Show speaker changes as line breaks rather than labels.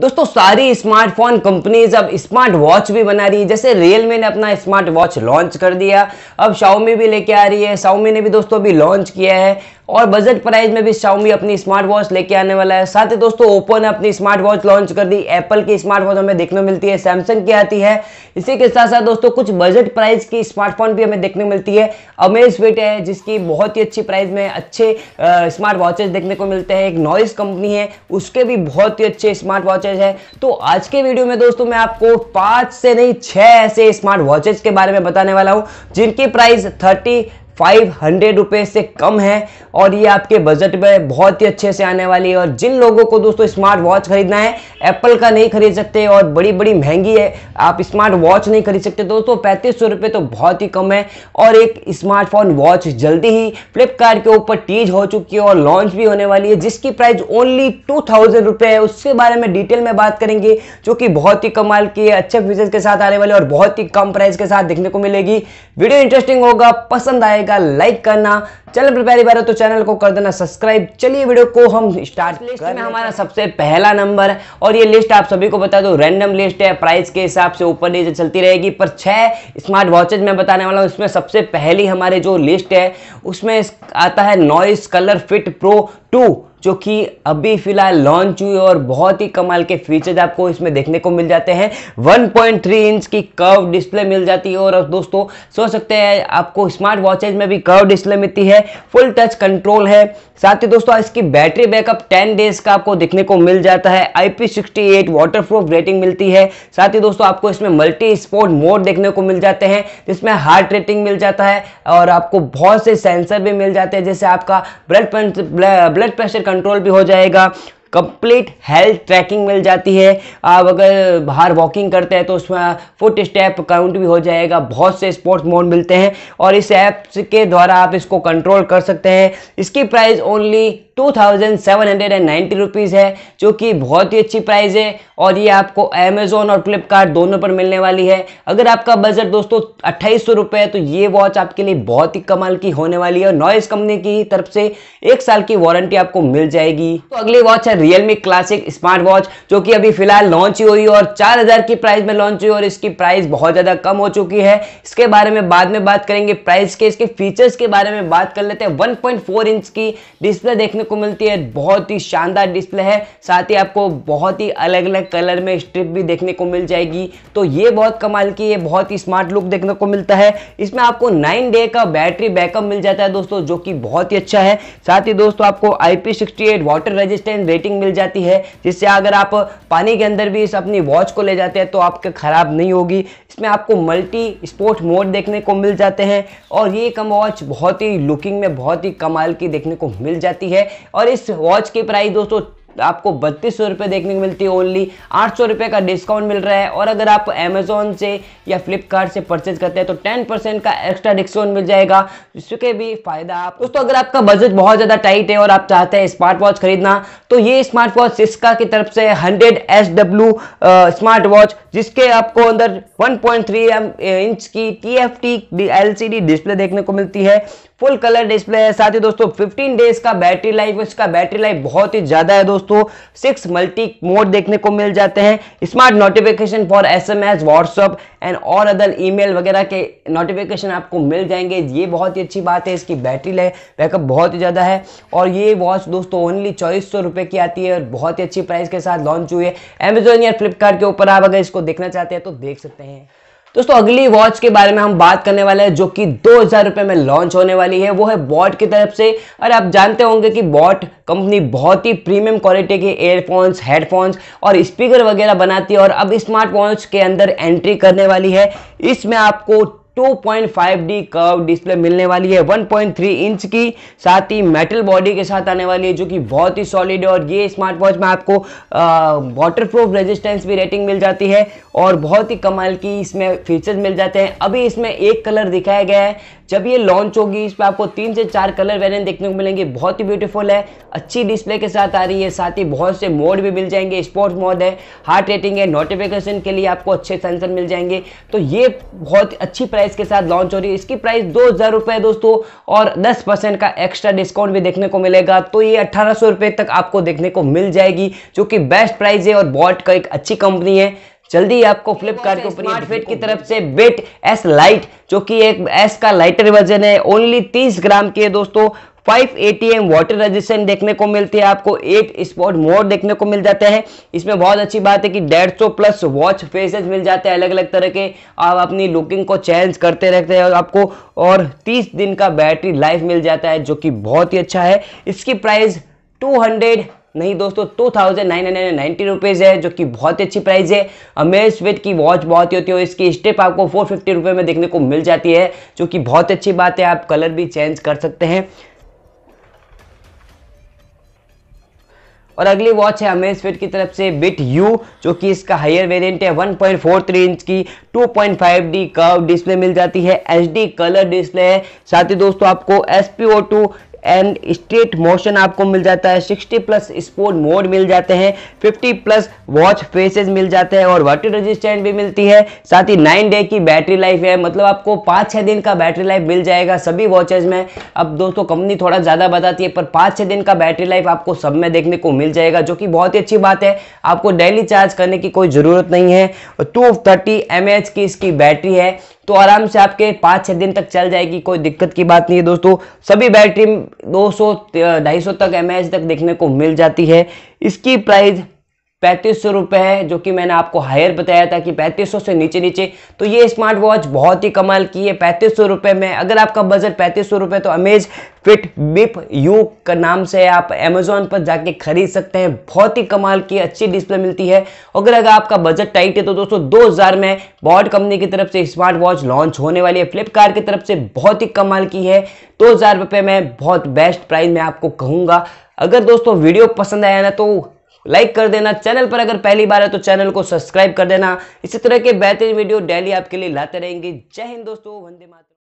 दोस्तों सारी smartphone companies अब स्मार्ट वॉच भी बना रही है जैसे रियलमी ने अपना स्मार्ट वॉच लॉन्च कर दिया अब शाओमी भी लेके आ रही है शाओमी ने भी दोस्तों अभी लॉन्च किया है और बजट प्राइस में भी शाउमी अपनी स्मार्ट वॉच लेके आने वाला है साथ ही दोस्तों ओप्पो ने अपनी स्मार्ट वॉच लॉन्च कर दी एप्पल की स्मार्ट वॉच हमें देखने मिलती है सैमसंग की आती है इसी के साथ साथ दोस्तों कुछ बजट प्राइस की स्मार्टफोन भी हमें देखने मिलती है अमेज वेट है जिसकी बहुत ही अच्छी प्राइस में अच्छे स्मार्ट वॉचेज देखने को मिलते हैं एक नॉइस कंपनी है उसके भी बहुत ही अच्छे स्मार्ट वॉचेज है तो आज के वीडियो में दोस्तों मैं आपको पाँच से नहीं छः ऐसे स्मार्ट वॉचेज के बारे में बताने वाला हूँ जिनकी प्राइस थर्टी फाइव हंड्रेड रुपये से कम है और ये आपके बजट में बहुत ही अच्छे से आने वाली है और जिन लोगों को दोस्तों स्मार्ट वॉच खरीदना है एप्पल का नहीं खरीद सकते और बड़ी बड़ी महंगी है आप स्मार्ट वॉच नहीं खरीद सकते दोस्तों पैंतीस सौ रुपये तो बहुत ही कम है और एक स्मार्टफोन वॉच जल्दी ही फ्लिपकार्ट के ऊपर टीज हो चुकी है और लॉन्च भी होने वाली है जिसकी प्राइस ओनली टू थाउजेंड रुपये है उसके बारे में डिटेल में बात करेंगे जो कि बहुत ही कमाल की है अच्छे फीचर्स के साथ आने वाले और बहुत ही कम प्राइस के साथ देखने को मिलेगी वीडियो इंटरेस्टिंग होगा पसंद आएगा रहेगा लाइक करना चैनल पर पहली बार हो तो चैनल को कर देना सब्सक्राइब चलिए वीडियो को हम स्टार्ट लिस्ट में हमारा सबसे पहला नंबर है और ये लिस्ट आप सभी को बता दो रैंडम लिस्ट है प्राइस के हिसाब से ऊपर नीचे चलती रहेगी पर छह स्मार्ट वॉचेज मैं बताने वाला हूँ इसमें सबसे पहली हमारे जो लिस्ट है उसमें आता है Noise color fit pro two जो कि अभी फिलहाल लॉन्च हुई और बहुत ही कमाल के फीचर्स आपको इसमें देखने को मिल जाते हैं 1.3 इंच की कर्व डिस्प्ले मिल जाती है और दोस्तों सोच सकते हैं आपको स्मार्ट वॉचेज में भी कर्व डिस्प्ले मिलती है फुल टच कंट्रोल है साथ ही दोस्तों इसकी बैटरी बैकअप 10 डेज का आपको देखने को मिल जाता है आई पी रेटिंग मिलती है साथ ही दोस्तों आपको इसमें मल्टी स्पोर्ट मोड देखने को मिल जाते हैं जिसमें हार्ट रेटिंग मिल जाता है और आपको बहुत से सेंसर भी मिल जाते हैं जैसे आपका blood blood blood pressure control भी हो जाएगा कंप्लीट हेल्थ ट्रैकिंग मिल जाती है आप अगर बाहर वॉकिंग करते हैं तो उसमें फुट स्टेप काउंट भी हो जाएगा बहुत से स्पोर्ट्स मोड मिलते हैं और इस ऐप के द्वारा आप इसको कंट्रोल कर सकते हैं इसकी price only two thousand seven hundred and ninety rupees है जो कि बहुत ही अच्छी प्राइस है और ये आपको अमेजोन और फ्लिपकार्ट दोनों पर मिलने वाली है अगर आपका बजट दोस्तों अट्ठाईस सौ रुपये है तो ये वॉच आपके लिए बहुत ही कमाल की होने वाली है और नॉइस कंपनी की तरफ से एक साल की वारंटी आपको मिल जाएगी तो अगली वॉच है रियलमी क्लासिक स्मार्ट वॉच जो कि अभी फिलहाल लॉन्च ही हुई और चार हजार की प्राइस में लॉन्च हुई और इसकी प्राइस बहुत ज़्यादा कम हो चुकी है इसके बारे में बाद में बात करेंगे प्राइस के इसके फीचर्स के बारे में बात कर लेते हैं वन इंच की डिस्प्ले देखने को मिलती है बहुत ही शानदार डिस्प्ले है साथ ही आपको बहुत ही अलग अलग कलर में स्ट्रिप भी देखने को मिल जाएगी तो ये बहुत कमाल की ये बहुत ही स्मार्ट लुक देखने को मिलता है इसमें आपको नाइन डे का बैटरी बैकअप मिल जाता है दोस्तों जो कि बहुत ही अच्छा है साथ ही दोस्तों आपको I P water resistance rating coating मिल जाती है जिससे अगर आप पानी के अंदर भी इस अपनी वॉच को ले जाते हैं तो आपके ख़राब नहीं होगी इसमें आपको मल्टी स्पोर्ट मोड देखने को मिल जाते हैं और ये कम वॉच बहुत ही लुकिंग में बहुत ही कमाल की देखने को मिल जाती है और इस वॉच की प्राइस दोस्तों आपको बत्तीस सौ रुपये देखने को मिलती है ओनली आठ सौ रुपये का डिस्काउंट मिल रहा है और अगर आप अमेजोन से या फ्लिपकार्ट से परचेज करते हैं तो टेन परसेंट का एक्स्ट्रा डिस्काउंट मिल जाएगा इसके भी फायदा आप दोस्तों अगर आपका बजट बहुत ज़्यादा टाइट है और आप चाहते हैं स्मार्ट वॉच खरीदना तो ये स्मार्ट वॉच सिस्का की तरफ से hundred S W smart watch जिसके आपको अंदर वन पॉइंट थ्री इंच की T F T L C D display देखने को मिलती है फुल कलर डिस्प्ले है साथ ही दोस्तों फिफ्टीन डेज का बैटरी लाइफ इसका बैटरी लाइफ बहुत ही ज़्यादा है दोस्तों दोस्तों सिक्स मल्टी मोड देखने को मिल जाते हैं smart notification for S M S WhatsApp and और अदर ईमेल वगैरह के नोटिफिकेशन आपको मिल जाएंगे ये बहुत ही अच्छी बात है इसकी बैटरी लाइफ बैकअप बहुत ही ज़्यादा है और ये वॉच दोस्तों ओनली चौबीस सौ रुपये की आती है और बहुत ही अच्छी प्राइस के साथ लॉन्च हुई है अमेजोन या फ्लिपकार्ट के ऊपर आप अगर इसको देखना चाहते हैं तो देख सकते हैं दोस्तों अगली वॉच के बारे में हम बात करने वाले हैं जो कि दो हज़ार रुपये में लॉन्च होने वाली है वो है बॉट की तरफ से और आप जानते होंगे कि बॉट कंपनी बहुत ही प्रीमियम क्वालिटी के एयरफोन्स हेडफोन्स और स्पीकर वगैरह बनाती है और अब स्मार्ट वॉच के अंदर एंट्री करने वाली है इसमें आपको 2.5D कर्व डिस्प्ले मिलने वाली है 1.3 इंच की साथ ही मेटल बॉडी के साथ आने वाली है जो कि बहुत ही सॉलिड है और ये स्मार्ट वॉच में आपको वाटर प्रूफ रेजिस्टेंस भी रेटिंग मिल जाती है और बहुत ही कमाल की इसमें फीचर्स मिल जाते हैं अभी इसमें एक कलर दिखाया गया है जब ये लॉन्च होगी इस पर आपको तीन से चार कलर वेरियंट देखने को मिलेंगे बहुत ही ब्यूटीफुल है अच्छी डिस्प्ले के साथ आ रही है साथ ही बहुत से मोड भी मिल जाएंगे स्पोर्ट्स मोड है हार्ट रेटिंग है नोटिफिकेशन के लिए आपको अच्छे सेंसर मिल जाएंगे तो ये बहुत अच्छी प्राइस प्राइस के साथ लॉन्च हो रही है इसकी प्राइस दो हज़ार रुपए दोस्तों और दस परसेंट का एक्स्ट्रा डिस्काउंट भी देखने को मिलेगा तो ये अट्ठारह सौ रुपए तक आपको देखने को मिल जाएगी जो कि बेस्ट प्राइस है और बॉट का एक अच्छी कंपनी है जल्दी ही आपको फ्लिपकार्ट के ऊपर फिट की तरफ से बेट एस लाइट जो कि एक एस का लाइटर वर्जन है ओनली 30 ग्राम की है दोस्तों फाइव एटीएम वाटर रेजिस्टेंट देखने को मिलती है आपको एट स्पॉट मोड देखने को मिल जाता है इसमें बहुत अच्छी बात है कि डेढ़ सौ प्लस वॉच फेसेस मिल जाते हैं अलग अलग तरह के आप अपनी लुकिंग को चेंज करते रहते हैं और आपको और तीस दिन का बैटरी लाइफ मिल जाता है जो कि बहुत ही अच्छा है इसकी प्राइस टू हंड्रेड नहीं दोस्तों two thousand nine hundred and rupees है जो कि बहुत ही अच्छी प्राइस है अमेज वेट की वॉच बहुत ही होती है इसकी स्टेप आपको फोर फिफ्टी रुपये में देखने को मिल जाती है जो कि बहुत अच्छी बात है आप कलर भी चेंज कर सकते हैं और अगली वॉच है अमेज फिट की तरफ से बिट यू जो कि इसका हायर वेरिएंट है 1.43 इंच की 2.5D कर्व डिस्प्ले मिल जाती है एच कलर डिस्प्ले है साथ ही दोस्तों आपको एस एंड स्टेट मोशन आपको मिल जाता है 60 प्लस स्पोर्ट मोड मिल जाते हैं 50 प्लस वॉच फेसेस मिल जाते हैं और वाटर रजिस्टेंट भी मिलती है साथ ही नाइन डे की बैटरी लाइफ है मतलब आपको पाँच छः दिन का बैटरी लाइफ मिल जाएगा सभी वॉचेज में अब दोस्तों कंपनी थोड़ा ज़्यादा बताती है पर पाँच छः दिन का बैटरी लाइफ आपको सब में देखने को मिल जाएगा जो कि बहुत ही अच्छी बात है आपको डेली चार्ज करने की कोई ज़रूरत नहीं है टू थर्टी एम की इसकी बैटरी है तो आराम से आपके पाँच छः दिन तक चल जाएगी कोई दिक्कत की बात नहीं है दोस्तों सभी बैटरी 200 250 तक एम तक देखने को मिल जाती है इसकी प्राइस पैंतीस सौ रुपये जो कि मैंने आपको हायर बताया था कि पैंतीस सौ से नीचे नीचे तो ये स्मार्ट वॉच बहुत ही कमाल की है पैंतीस सौ रुपये में अगर आपका बजट पैंतीस सौ रुपये तो अमेज फिट बिप यू का नाम से आप अमेजोन पर जाके खरीद सकते हैं बहुत ही कमाल की अच्छी डिस्प्ले मिलती है अगर अगर आपका बजट टाइट है तो दोस्तों 2000 में बॉड कंपनी की तरफ से स्मार्ट वॉच लॉन्च होने वाली है फ्लिपकार्ट की तरफ से बहुत ही कमाल की है दो हज़ार रुपये में बहुत बेस्ट प्राइस में आपको कहूँगा अगर दोस्तों वीडियो पसंद आया ना तो लाइक कर देना चैनल पर अगर पहली बार है तो चैनल को सब्सक्राइब कर देना इसी तरह के बेहतरीन वीडियो डेली आपके लिए लाते रहेंगे जय हिंद दोस्तों वंदे माता